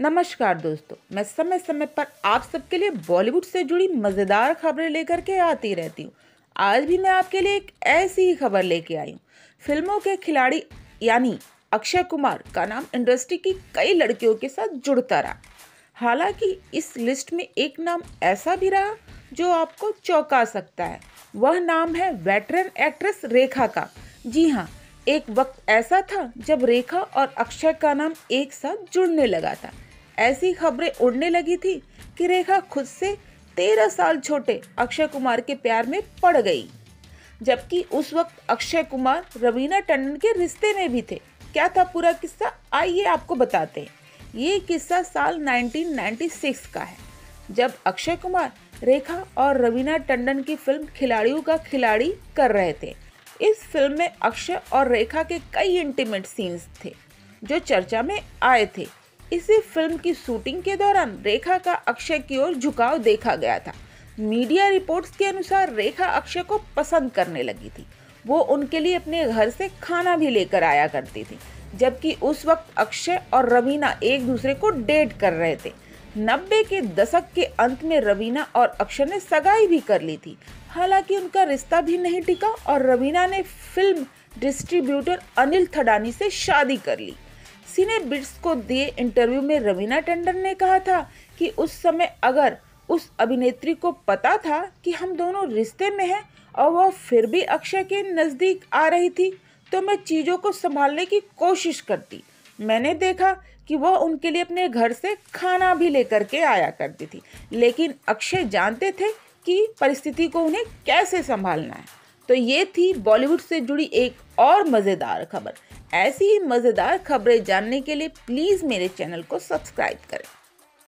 नमस्कार दोस्तों मैं समय समय पर आप सबके लिए बॉलीवुड से जुड़ी मज़ेदार खबरें लेकर के आती रहती हूँ आज भी मैं आपके लिए एक ऐसी ही खबर लेके आई हूँ फिल्मों के खिलाड़ी यानी अक्षय कुमार का नाम इंडस्ट्री की कई लड़कियों के साथ जुड़ता रहा हालांकि इस लिस्ट में एक नाम ऐसा भी रहा जो आपको चौंका सकता है वह नाम है वेटरन एक्ट्रेस रेखा का जी हाँ एक वक्त ऐसा था जब रेखा और अक्षय का नाम एक साथ जुड़ने लगा था ऐसी खबरें उड़ने लगी थी कि रेखा खुद से तेरह साल छोटे अक्षय कुमार के प्यार में पड़ गई जबकि उस वक्त अक्षय कुमार रवीना टंडन के रिश्ते में भी थे क्या था पूरा किस्सा आइए आपको बताते हैं ये किस्सा साल 1996 का है जब अक्षय कुमार रेखा और रवीना टंडन की फिल्म खिलाड़ियों का खिलाड़ी कर रहे थे इस फिल्म में अक्षय और रेखा के कई इंटीमेट सीन्स थे जो चर्चा में आए थे इसी फिल्म की शूटिंग के दौरान रेखा का अक्षय की ओर झुकाव देखा गया था मीडिया रिपोर्ट्स के अनुसार रेखा अक्षय को पसंद करने लगी थी वो उनके लिए अपने घर से खाना भी लेकर आया करती थी जबकि उस वक्त अक्षय और रवीना एक दूसरे को डेट कर रहे थे नब्बे के दशक के अंत में रवीना और अक्षय ने सगाई भी कर ली थी हालांकि उनका रिश्ता भी नहीं टिका और रवीना ने फिल्म डिस्ट्रीब्यूटर अनिल थडानी से शादी कर ली सीने बिट्स को दिए इंटरव्यू में रवीना टंडन ने कहा था कि उस समय अगर उस अभिनेत्री को पता था कि हम दोनों रिश्ते में हैं और वह फिर भी अक्षय के नज़दीक आ रही थी तो मैं चीज़ों को संभालने की कोशिश करती मैंने देखा कि वह उनके लिए अपने घर से खाना भी लेकर के आया करती थी लेकिन अक्षय जानते थे कि परिस्थिति को उन्हें कैसे संभालना है तो ये थी बॉलीवुड से जुड़ी एक और मज़ेदार खबर ऐसी ही मज़ेदार खबरें जानने के लिए प्लीज़ मेरे चैनल को सब्सक्राइब करें